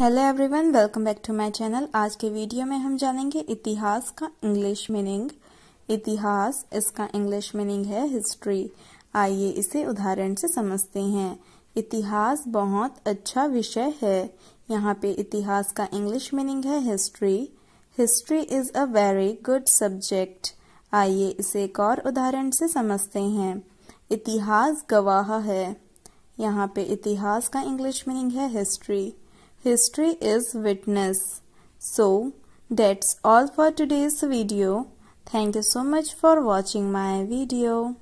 Hello everyone welcome back to my channel आज के video में हम जानेंगे इतिहास का इंग्लिश मीनिंग इतिहास इसका इंग्लिश मीनिंग है हिस्ट्री आइए इसे उदाहरण से समझते हैं इतिहास बहुत अच्छा विषय है यहाँ पे इतिहास का इंग्लिश मीनिंग है history history is a very good subject आइए इसे एक और उदाहरण से समझते हैं इतिहास गवाह है यहाँ पे इतिहास का इंग्लिश मीनिंग है history History is witness. So, that's all for today's video. Thank you so much for watching my video.